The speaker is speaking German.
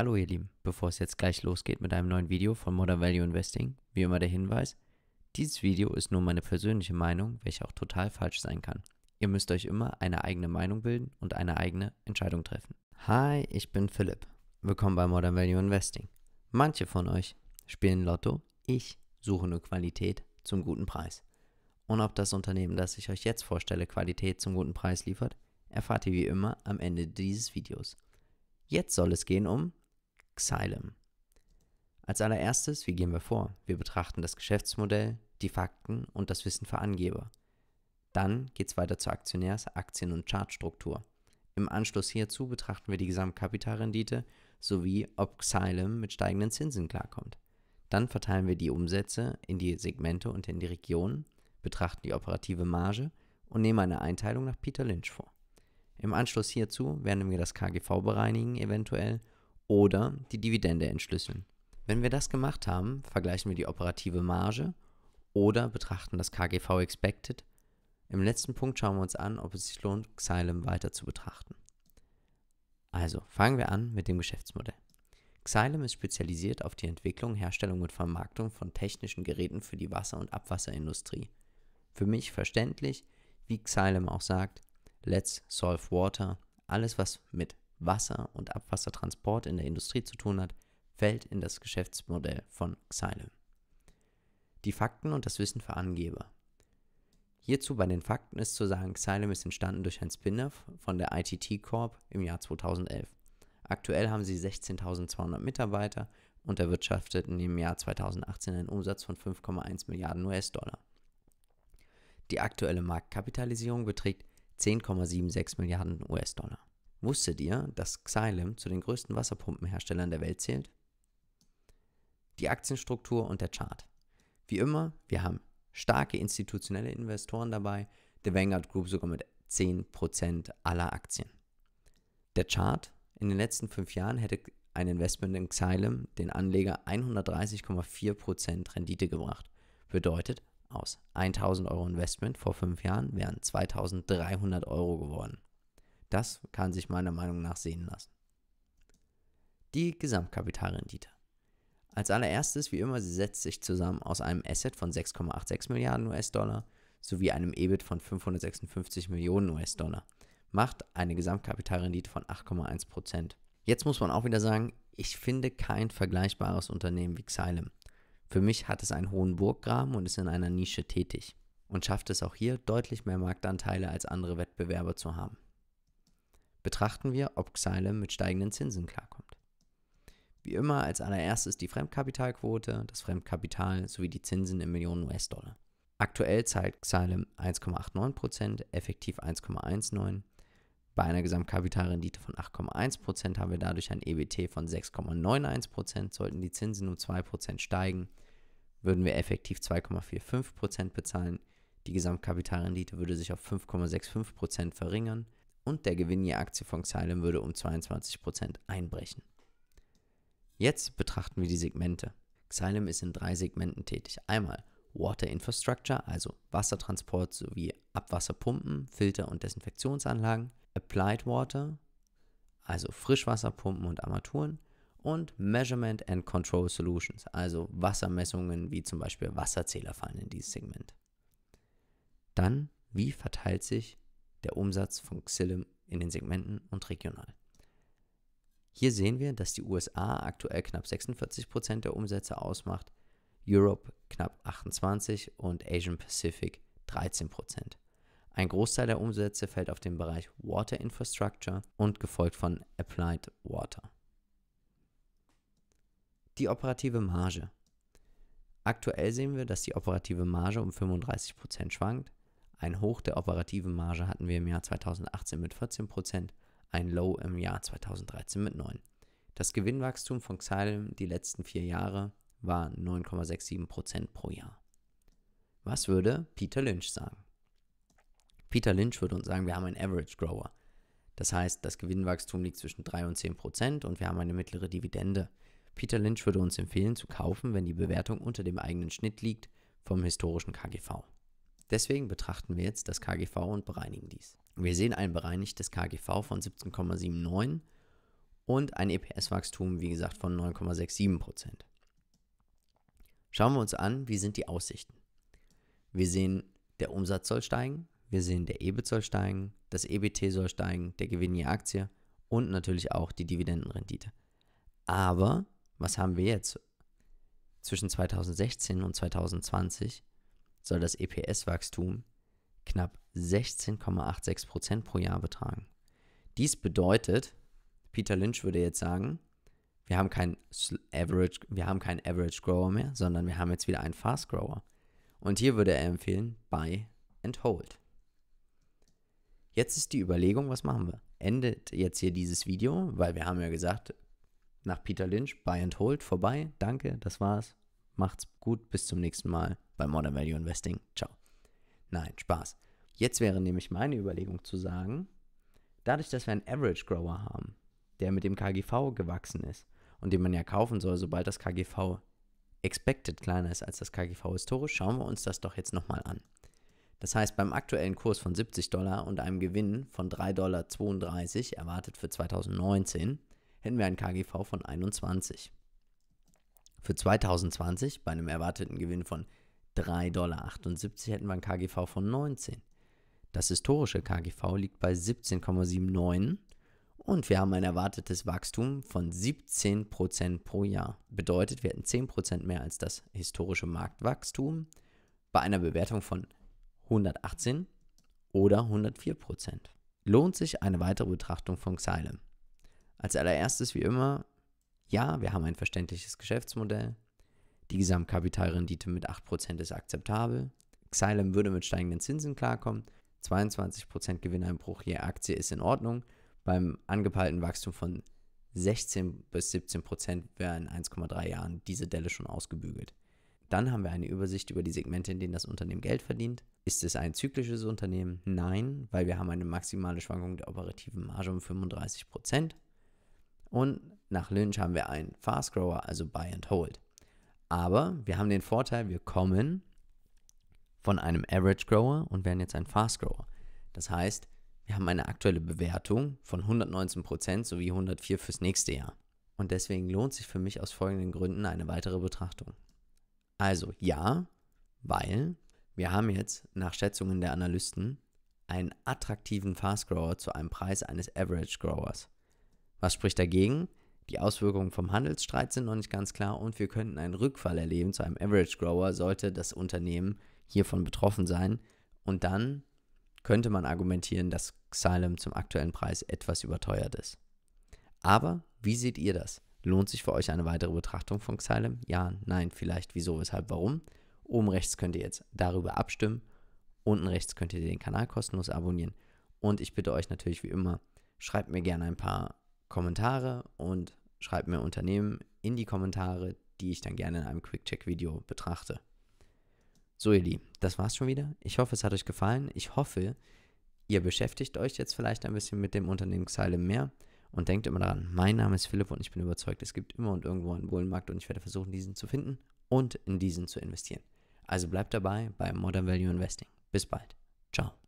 Hallo ihr Lieben, bevor es jetzt gleich losgeht mit einem neuen Video von Modern Value Investing, wie immer der Hinweis, dieses Video ist nur meine persönliche Meinung, welche auch total falsch sein kann. Ihr müsst euch immer eine eigene Meinung bilden und eine eigene Entscheidung treffen. Hi, ich bin Philipp. Willkommen bei Modern Value Investing. Manche von euch spielen Lotto, ich suche nur Qualität zum guten Preis. Und ob das Unternehmen, das ich euch jetzt vorstelle, Qualität zum guten Preis liefert, erfahrt ihr wie immer am Ende dieses Videos. Jetzt soll es gehen um Xylem. Als allererstes, wie gehen wir vor? Wir betrachten das Geschäftsmodell, die Fakten und das Wissen für Angeber. Dann geht es weiter zur Aktionärs-, Aktien- und Chartstruktur. Im Anschluss hierzu betrachten wir die Gesamtkapitalrendite sowie ob Xylem mit steigenden Zinsen klarkommt. Dann verteilen wir die Umsätze in die Segmente und in die Regionen, betrachten die operative Marge und nehmen eine Einteilung nach Peter Lynch vor. Im Anschluss hierzu werden wir das KGV bereinigen eventuell oder die Dividende entschlüsseln. Wenn wir das gemacht haben, vergleichen wir die operative Marge oder betrachten das KGV Expected. Im letzten Punkt schauen wir uns an, ob es sich lohnt, Xylem weiter zu betrachten. Also fangen wir an mit dem Geschäftsmodell. Xylem ist spezialisiert auf die Entwicklung, Herstellung und Vermarktung von technischen Geräten für die Wasser- und Abwasserindustrie. Für mich verständlich, wie Xylem auch sagt, let's solve water, alles was mit Wasser- und Abwassertransport in der Industrie zu tun hat, fällt in das Geschäftsmodell von Xylem. Die Fakten und das Wissen für Angeber. Hierzu bei den Fakten ist zu sagen, Xylem ist entstanden durch ein Spin-off von der ITT Corp im Jahr 2011. Aktuell haben sie 16.200 Mitarbeiter und erwirtschafteten im Jahr 2018 einen Umsatz von 5,1 Milliarden US-Dollar. Die aktuelle Marktkapitalisierung beträgt 10,76 Milliarden US-Dollar. Wusstet ihr, dass Xylem zu den größten Wasserpumpenherstellern der Welt zählt? Die Aktienstruktur und der Chart. Wie immer, wir haben starke institutionelle Investoren dabei, der Vanguard Group sogar mit 10% aller Aktien. Der Chart in den letzten fünf Jahren hätte ein Investment in Xylem den Anleger 130,4% Rendite gebracht. Bedeutet, aus 1000 Euro Investment vor fünf Jahren wären 2300 Euro geworden. Das kann sich meiner Meinung nach sehen lassen. Die Gesamtkapitalrendite. Als allererstes, wie immer, sie setzt sich zusammen aus einem Asset von 6,86 Milliarden US-Dollar sowie einem EBIT von 556 Millionen US-Dollar, macht eine Gesamtkapitalrendite von 8,1 Prozent. Jetzt muss man auch wieder sagen, ich finde kein vergleichbares Unternehmen wie Xylem. Für mich hat es einen hohen Burggraben und ist in einer Nische tätig und schafft es auch hier deutlich mehr Marktanteile als andere Wettbewerber zu haben betrachten wir, ob Xylem mit steigenden Zinsen klarkommt. Wie immer als allererstes die Fremdkapitalquote, das Fremdkapital sowie die Zinsen in Millionen US-Dollar. Aktuell zahlt Xylem 1,89%, effektiv 1,19%. Bei einer Gesamtkapitalrendite von 8,1% haben wir dadurch ein EBT von 6,91%. Sollten die Zinsen um 2% steigen, würden wir effektiv 2,45% bezahlen. Die Gesamtkapitalrendite würde sich auf 5,65% verringern und der Gewinn je Aktie von Xylem würde um 22% einbrechen. Jetzt betrachten wir die Segmente. Xylem ist in drei Segmenten tätig. Einmal Water Infrastructure, also Wassertransport sowie Abwasserpumpen, Filter und Desinfektionsanlagen, Applied Water, also Frischwasserpumpen und Armaturen, und Measurement and Control Solutions, also Wassermessungen wie zum Beispiel Wasserzähler fallen in dieses Segment. Dann, wie verteilt sich der Umsatz von Xylem in den Segmenten und regional. Hier sehen wir, dass die USA aktuell knapp 46% der Umsätze ausmacht, Europe knapp 28% und Asian Pacific 13%. Ein Großteil der Umsätze fällt auf den Bereich Water Infrastructure und gefolgt von Applied Water. Die operative Marge. Aktuell sehen wir, dass die operative Marge um 35% schwankt, ein Hoch der operativen Marge hatten wir im Jahr 2018 mit 14%, ein Low im Jahr 2013 mit 9%. Das Gewinnwachstum von Xylem die letzten vier Jahre war 9,67% pro Jahr. Was würde Peter Lynch sagen? Peter Lynch würde uns sagen, wir haben einen Average Grower. Das heißt, das Gewinnwachstum liegt zwischen 3 und 10 Prozent und wir haben eine mittlere Dividende. Peter Lynch würde uns empfehlen, zu kaufen, wenn die Bewertung unter dem eigenen Schnitt liegt vom historischen KGV. Deswegen betrachten wir jetzt das KGV und bereinigen dies. Wir sehen ein bereinigtes KGV von 17,79 und ein EPS-Wachstum, wie gesagt, von 9,67%. Schauen wir uns an, wie sind die Aussichten. Wir sehen, der Umsatz soll steigen, wir sehen, der EBIT soll steigen, das EBT soll steigen, der Gewinn je Aktie und natürlich auch die Dividendenrendite. Aber was haben wir jetzt? Zwischen 2016 und 2020 soll das EPS-Wachstum knapp 16,86 Prozent pro Jahr betragen. Dies bedeutet, Peter Lynch würde jetzt sagen, wir haben keinen Average, wir haben keinen Average Grower mehr, sondern wir haben jetzt wieder einen Fast Grower. Und hier würde er empfehlen, buy and hold. Jetzt ist die Überlegung, was machen wir? Endet jetzt hier dieses Video, weil wir haben ja gesagt, nach Peter Lynch, buy and hold, vorbei. Danke, das war's. Macht's gut, bis zum nächsten Mal bei Modern Value Investing. Ciao. Nein, Spaß. Jetzt wäre nämlich meine Überlegung zu sagen, dadurch, dass wir einen Average Grower haben, der mit dem KGV gewachsen ist und den man ja kaufen soll, sobald das KGV expected kleiner ist als das KGV historisch, schauen wir uns das doch jetzt nochmal an. Das heißt, beim aktuellen Kurs von 70 Dollar und einem Gewinn von 3,32 Dollar erwartet für 2019, hätten wir ein KGV von 21. Für 2020 bei einem erwarteten Gewinn von 3,78 Dollar hätten wir ein KGV von 19. Das historische KGV liegt bei 17,79 und wir haben ein erwartetes Wachstum von 17% pro Jahr. Bedeutet, wir hätten 10% mehr als das historische Marktwachstum bei einer Bewertung von 118 oder 104%. Lohnt sich eine weitere Betrachtung von Xylem? Als allererstes wie immer, ja, wir haben ein verständliches Geschäftsmodell, die Gesamtkapitalrendite mit 8% ist akzeptabel. Xylem würde mit steigenden Zinsen klarkommen. 22% Gewinneinbruch je Aktie ist in Ordnung. Beim angepeilten Wachstum von 16 bis 17% wäre in 1,3 Jahren diese Delle schon ausgebügelt. Dann haben wir eine Übersicht über die Segmente, in denen das Unternehmen Geld verdient. Ist es ein zyklisches Unternehmen? Nein, weil wir haben eine maximale Schwankung der operativen Marge um 35%. Und nach Lynch haben wir einen Fast Grower, also Buy and Hold. Aber wir haben den Vorteil, wir kommen von einem Average Grower und werden jetzt ein Fast Grower. Das heißt, wir haben eine aktuelle Bewertung von 119% sowie 104 fürs nächste Jahr. Und deswegen lohnt sich für mich aus folgenden Gründen eine weitere Betrachtung. Also ja, weil wir haben jetzt nach Schätzungen der Analysten einen attraktiven Fast Grower zu einem Preis eines Average Growers. Was spricht dagegen? Die Auswirkungen vom Handelsstreit sind noch nicht ganz klar und wir könnten einen Rückfall erleben zu einem Average Grower, sollte das Unternehmen hiervon betroffen sein. Und dann könnte man argumentieren, dass Xylem zum aktuellen Preis etwas überteuert ist. Aber wie seht ihr das? Lohnt sich für euch eine weitere Betrachtung von Xylem? Ja, nein, vielleicht, wieso, weshalb, warum? Oben rechts könnt ihr jetzt darüber abstimmen. Unten rechts könnt ihr den Kanal kostenlos abonnieren. Und ich bitte euch natürlich wie immer, schreibt mir gerne ein paar Kommentare und schreibt mir Unternehmen in die Kommentare, die ich dann gerne in einem Quick-Check-Video betrachte. So, ihr Lieben, das war's schon wieder. Ich hoffe, es hat euch gefallen. Ich hoffe, ihr beschäftigt euch jetzt vielleicht ein bisschen mit dem Unternehmen Xylem mehr und denkt immer daran, mein Name ist Philipp und ich bin überzeugt, es gibt immer und irgendwo einen Bullenmarkt und ich werde versuchen, diesen zu finden und in diesen zu investieren. Also bleibt dabei bei Modern Value Investing. Bis bald. Ciao.